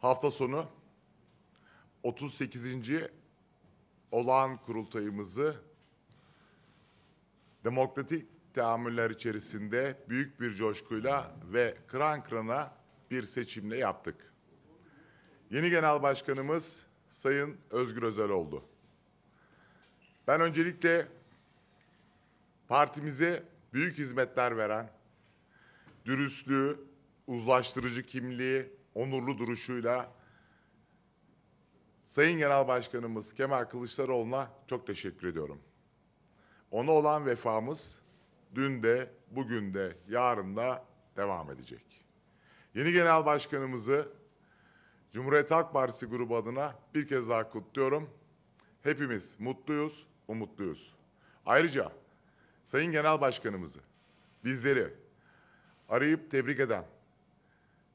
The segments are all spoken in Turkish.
Hafta sonu 38. olağan kurultayımızı demokratik teamüller içerisinde büyük bir coşkuyla ve kran kırana bir seçimle yaptık. Yeni Genel Başkanımız Sayın Özgür Özel oldu. Ben öncelikle partimize büyük hizmetler veren, dürüstlüğü, uzlaştırıcı kimliği, onurlu duruşuyla Sayın Genel Başkanımız Kemal Kılıçdaroğlu'na çok teşekkür ediyorum. Ona olan vefamız dün de, bugün de, yarın da devam edecek. Yeni Genel Başkanımızı Cumhuriyet Halk Partisi grubu adına bir kez daha kutluyorum. Hepimiz mutluyuz, umutluyuz. Ayrıca Sayın Genel Başkanımızı bizleri arayıp tebrik eden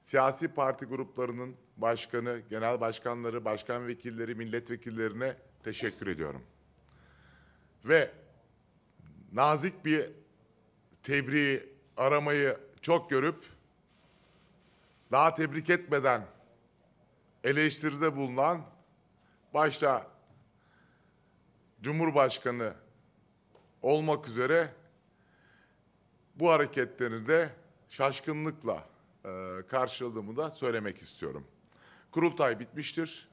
siyasi parti gruplarının başkanı, genel başkanları, başkan vekilleri, milletvekillerine teşekkür ediyorum. Ve nazik bir tebriği aramayı çok görüp daha tebrik etmeden eleştiride bulunan başta Cumhurbaşkanı olmak üzere bu hareketlerini de şaşkınlıkla e, karşıladığımı da söylemek istiyorum. Kurultay bitmiştir.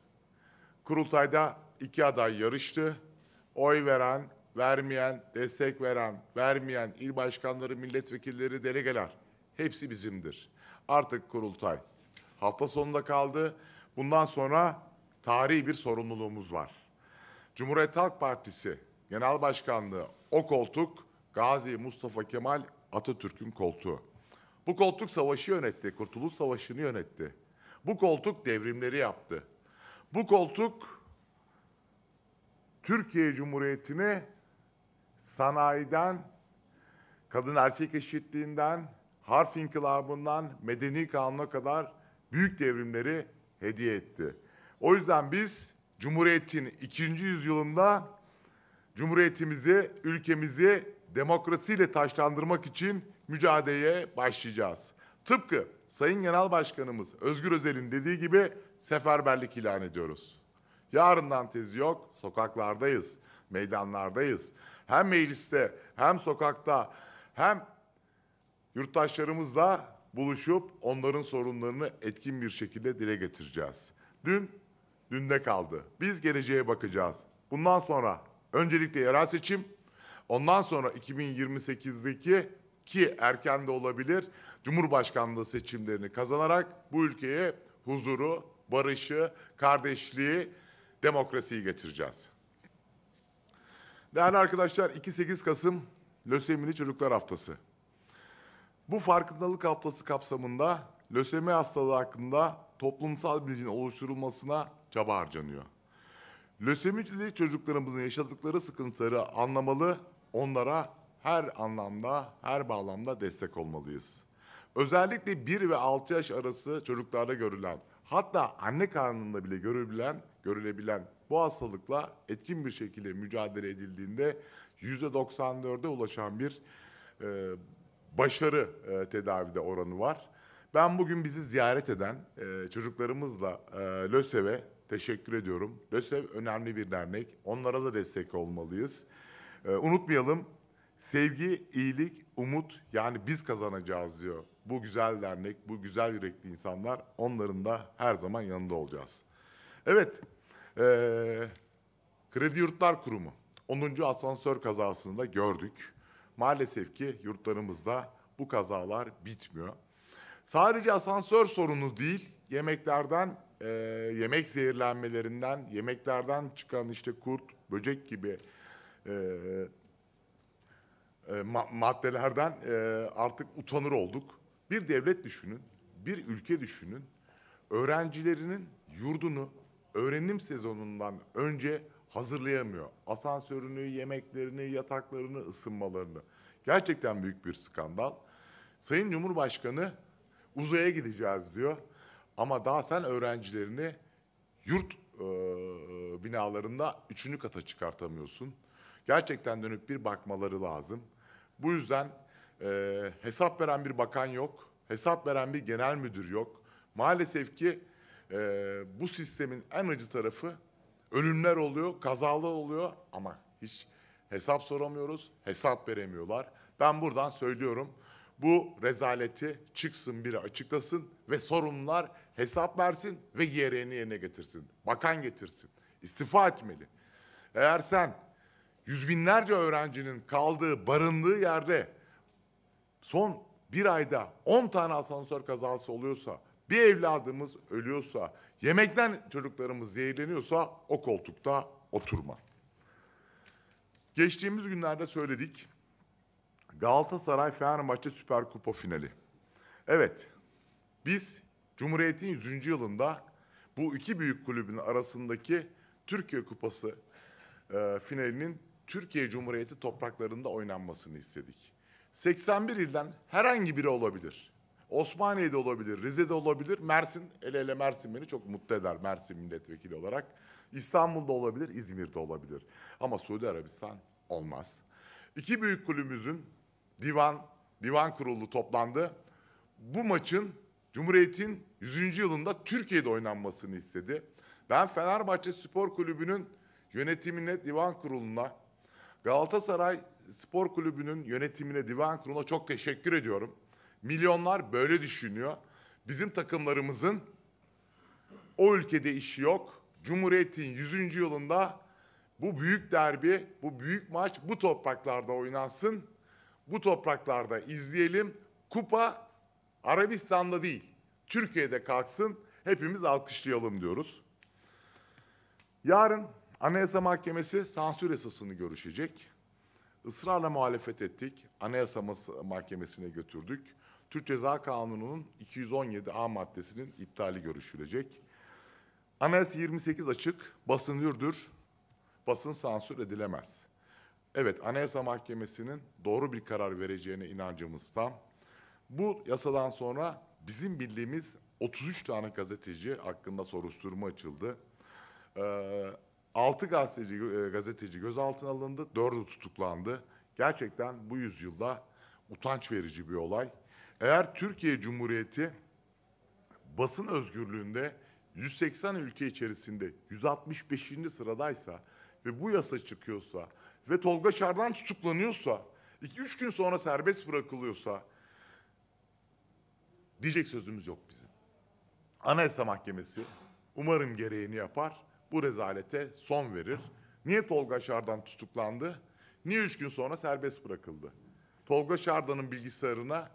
Kurultayda iki aday yarıştı. Oy veren, vermeyen, destek veren, vermeyen il başkanları, milletvekilleri, delegeler hepsi bizimdir. Artık kurultay hafta sonunda kaldı. Bundan sonra tarihi bir sorumluluğumuz var. Cumhuriyet Halk Partisi Genel Başkanlığı o koltuk Gazi Mustafa Kemal Atatürk'ün koltuğu. Bu koltuk savaşı yönetti, Kurtuluş Savaşı'nı yönetti. Bu koltuk devrimleri yaptı. Bu koltuk Türkiye Cumhuriyeti'ni sanayiden, kadın erkek eşitliğinden, harf inkılabından medeni kanuna kadar büyük devrimleri hediye etti. O yüzden biz Cumhuriyet'in ikinci yüzyılında Cumhuriyetimizi, ülkemizi demokrasiyle taşlandırmak için mücadeleye başlayacağız. Tıpkı Sayın Genel Başkanımız Özgür Özel'in dediği gibi seferberlik ilan ediyoruz. Yarından tezi yok, sokaklardayız, meydanlardayız. Hem mecliste hem sokakta hem yurttaşlarımızla buluşup onların sorunlarını etkin bir şekilde dile getireceğiz. Dün, dünde kaldı. Biz geleceğe bakacağız. Bundan sonra öncelikle yerel seçim, ondan sonra 2028'deki ki erken de olabilir Cumhurbaşkanlığı seçimlerini kazanarak bu ülkeye huzuru, barışı, kardeşliği, demokrasiyi getireceğiz. Değerli arkadaşlar 2-8 Kasım Lösemili Çocuklar Haftası. Bu farkındalık haftası kapsamında lösemi hastalığı hakkında toplumsal bilincin oluşturulmasına çaba harcanıyor. Lösemili çocuklarımızın yaşadıkları sıkıntıları anlamalı, onlara her anlamda, her bağlamda destek olmalıyız. Özellikle 1 ve 6 yaş arası çocuklarda görülen, hatta anne karnında bile görülebilen, görülebilen bu hastalıkla etkin bir şekilde mücadele edildiğinde %94'e ulaşan bir e, başarı e, tedavide oranı var. Ben bugün bizi ziyaret eden e, çocuklarımızla e, LÖSEV'e teşekkür ediyorum. LÖSEV önemli bir dernek. Onlara da destek olmalıyız. E, unutmayalım Sevgi, iyilik, umut yani biz kazanacağız diyor. Bu güzel dernek, bu güzel yürekli insanlar onların da her zaman yanında olacağız. Evet, ee, Kredi Yurtlar Kurumu 10. asansör kazasında gördük. Maalesef ki yurtlarımızda bu kazalar bitmiyor. Sadece asansör sorunu değil, yemeklerden, e, yemek zehirlenmelerinden, yemeklerden çıkan işte kurt, böcek gibi e, e, maddelerden e, artık utanır olduk. Bir devlet düşünün, bir ülke düşünün. Öğrencilerinin yurdunu öğrenim sezonundan önce hazırlayamıyor. Asansörünü, yemeklerini, yataklarını, ısınmalarını. Gerçekten büyük bir skandal. Sayın Cumhurbaşkanı uzaya gideceğiz diyor. Ama daha sen öğrencilerini yurt e, binalarında üçüncü kata çıkartamıyorsun. Gerçekten dönüp bir bakmaları lazım. Bu yüzden e, hesap veren bir bakan yok, hesap veren bir genel müdür yok. Maalesef ki e, bu sistemin en acı tarafı ölümler oluyor, kazalar oluyor ama hiç hesap soramıyoruz, hesap veremiyorlar. Ben buradan söylüyorum. Bu rezaleti çıksın biri açıklasın ve sorumlular hesap versin ve yerini yerine getirsin. Bakan getirsin. istifa etmeli. Eğer sen yüz binlerce öğrencinin kaldığı, barındığı yerde son bir ayda 10 tane asansör kazası oluyorsa, bir evladımız ölüyorsa, yemekten çocuklarımız zehirleniyorsa o koltukta oturma. Geçtiğimiz günlerde söyledik. Galatasaray Fenerbahçe Süper Kupa finali. Evet. Biz Cumhuriyet'in 100. yılında bu iki büyük kulübün arasındaki Türkiye Kupası e, finalinin Türkiye Cumhuriyeti topraklarında oynanmasını istedik. 81 ilden herhangi biri olabilir. Osmaniye'de olabilir, Rize'de olabilir, Mersin, el ele Mersin beni çok mutlu eder Mersin milletvekili olarak. İstanbul'da olabilir, İzmir'de olabilir. Ama Suudi Arabistan olmaz. İki büyük kulübümüzün divan, divan kurulu toplandı. Bu maçın Cumhuriyet'in 100. yılında Türkiye'de oynanmasını istedi. Ben Fenerbahçe Spor Kulübü'nün yönetimine, divan kuruluna Galatasaray Spor Kulübü'nün yönetimine, divan kuruluna çok teşekkür ediyorum. Milyonlar böyle düşünüyor. Bizim takımlarımızın o ülkede işi yok. Cumhuriyet'in 100. yılında bu büyük derbi, bu büyük maç bu topraklarda oynansın. Bu topraklarda izleyelim. Kupa Arabistan'da değil, Türkiye'de kalksın. Hepimiz alkışlayalım diyoruz. Yarın Anayasa Mahkemesi sansür esasını görüşecek. Israrla muhalefet ettik. Anayasa Mahkemesi'ne götürdük. Türk Ceza Kanunu'nun 217A maddesinin iptali görüşülecek. Anayasa 28 açık, basın hürdür, basın sansür edilemez. Evet, Anayasa Mahkemesi'nin doğru bir karar vereceğine inancımız tam. Bu yasadan sonra bizim bildiğimiz 33 tane gazeteci hakkında soruşturma açıldı. Ee, 6 gazeteci, e, gazeteci gözaltına alındı, 4'ü tutuklandı. Gerçekten bu yüzyılda utanç verici bir olay. Eğer Türkiye Cumhuriyeti basın özgürlüğünde 180 ülke içerisinde 165. sıradaysa ve bu yasa çıkıyorsa ve Tolga Şardan tutuklanıyorsa, 2-3 gün sonra serbest bırakılıyorsa diyecek sözümüz yok bizim. Anayasa Mahkemesi umarım gereğini yapar bu rezalete son verir. Niye Tolga Şardan tutuklandı? Niye üç gün sonra serbest bırakıldı? Tolga Şardan'ın bilgisayarına,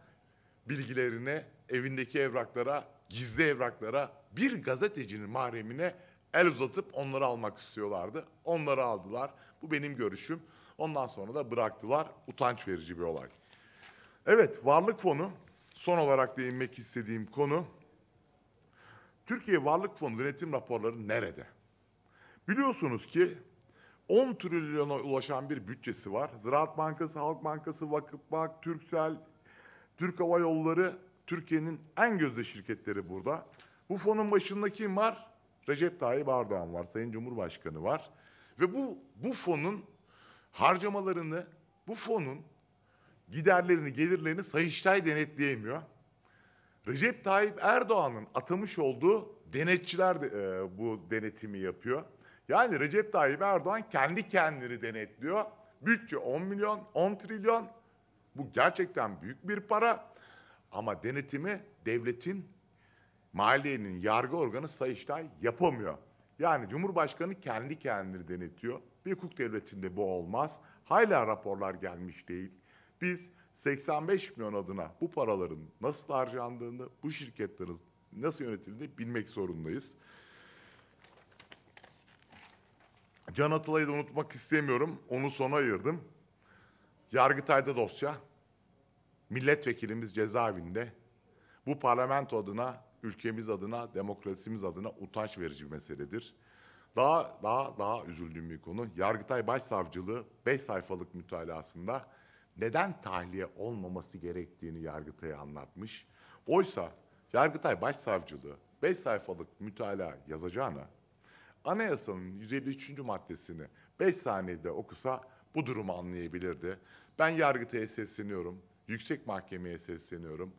bilgilerine, evindeki evraklara, gizli evraklara bir gazetecinin mahremine el uzatıp onları almak istiyorlardı. Onları aldılar. Bu benim görüşüm. Ondan sonra da bıraktılar. Utanç verici bir olay. Evet, Varlık Fonu son olarak değinmek istediğim konu Türkiye Varlık Fonu yönetim raporları nerede? Biliyorsunuz ki 10 trilyona ulaşan bir bütçesi var. Ziraat Bankası, Halk Bankası, Vakıfbank, Türksel, Türk Hava Yolları, Türkiye'nin en gözde şirketleri burada. Bu fonun başında kim var? Recep Tayyip Erdoğan var, Sayın Cumhurbaşkanı var. Ve bu, bu fonun harcamalarını, bu fonun giderlerini, gelirlerini Sayıştay denetleyemiyor. Recep Tayyip Erdoğan'ın atamış olduğu denetçiler de, e, bu denetimi yapıyor. Yani Recep Tayyip Erdoğan kendi kendini denetliyor. Bütçe 10 milyon, 10 trilyon. Bu gerçekten büyük bir para. Ama denetimi devletin, maliyenin yargı organı Sayıştay yapamıyor. Yani Cumhurbaşkanı kendi kendini denetiyor. Bir hukuk devletinde bu olmaz. Hala raporlar gelmiş değil. Biz 85 milyon adına bu paraların nasıl harcandığını, bu şirketlerin nasıl yönetildiğini bilmek zorundayız. Can Atalay'ı da unutmak istemiyorum. Onu sona ayırdım. Yargıtay'da dosya. Milletvekilimiz cezaevinde. Bu parlamento adına, ülkemiz adına, demokrasimiz adına utanç verici bir meseledir. Daha daha daha üzüldüğüm bir konu. Yargıtay Başsavcılığı 5 sayfalık mütalasında neden tahliye olmaması gerektiğini Yargıtay'a anlatmış. Oysa Yargıtay Başsavcılığı 5 sayfalık mütalaa yazacağına anayasanın 153. maddesini 5 saniyede okusa bu durumu anlayabilirdi. Ben Yargıtay'a sesleniyorum, Yüksek Mahkeme'ye sesleniyorum.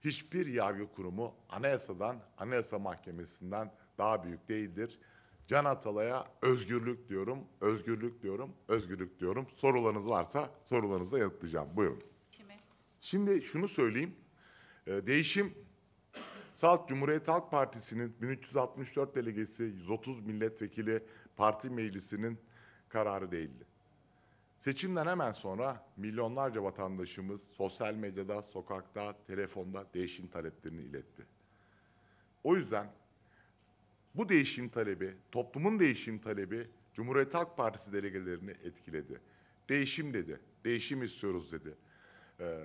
Hiçbir yargı kurumu anayasadan, anayasa mahkemesinden daha büyük değildir. Can Atalay'a özgürlük diyorum, özgürlük diyorum, özgürlük diyorum. Sorularınız varsa sorularınızı yanıtlayacağım. Buyurun. Şimdi şunu söyleyeyim. Ee, değişim Salt Cumhuriyet Halk Partisi'nin 1364 delegesi 130 milletvekili parti meclisinin kararı değildi. Seçimden hemen sonra milyonlarca vatandaşımız sosyal medyada, sokakta, telefonda değişim taleplerini iletti. O yüzden bu değişim talebi, toplumun değişim talebi Cumhuriyet Halk Partisi delegelerini etkiledi. Değişim dedi, değişim istiyoruz dedi. Ee,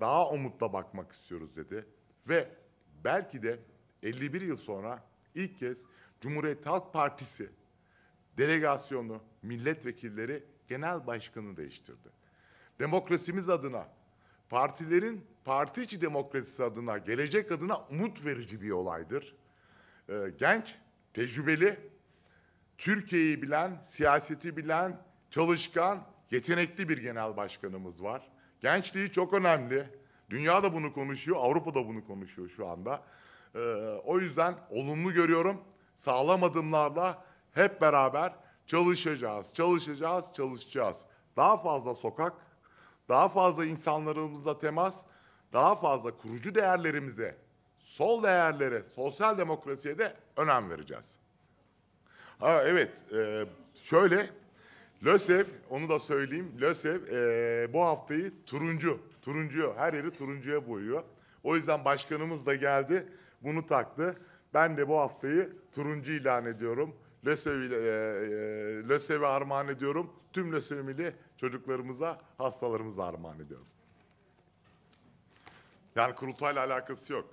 daha umutla bakmak istiyoruz dedi. Ve belki de 51 yıl sonra ilk kez Cumhuriyet Halk Partisi delegasyonu, milletvekilleri genel başkanı değiştirdi. Demokrasimiz adına, partilerin parti içi demokrasisi adına, gelecek adına umut verici bir olaydır. Ee, genç, tecrübeli, Türkiye'yi bilen, siyaseti bilen, çalışkan, yetenekli bir genel başkanımız var. Gençliği çok önemli. Dünya da bunu konuşuyor, Avrupa da bunu konuşuyor şu anda. Ee, o yüzden olumlu görüyorum. Sağlam adımlarla hep beraber çalışacağız, çalışacağız, çalışacağız. Daha fazla sokak, daha fazla insanlarımızla temas, daha fazla kurucu değerlerimize, sol değerlere, sosyal demokrasiye de önem vereceğiz. Ha, evet, e, şöyle LÖSEV, onu da söyleyeyim. LÖSEV e, bu haftayı turuncu, turuncu, her yeri turuncuya boyuyor. O yüzden başkanımız da geldi, bunu taktı. Ben de bu haftayı turuncu ilan ediyorum. E, e, LÖSEV'i e, LÖSEV armağan ediyorum. Tüm Lösevimi çocuklarımıza, hastalarımıza armağan ediyorum. Yani kurultayla alakası yok.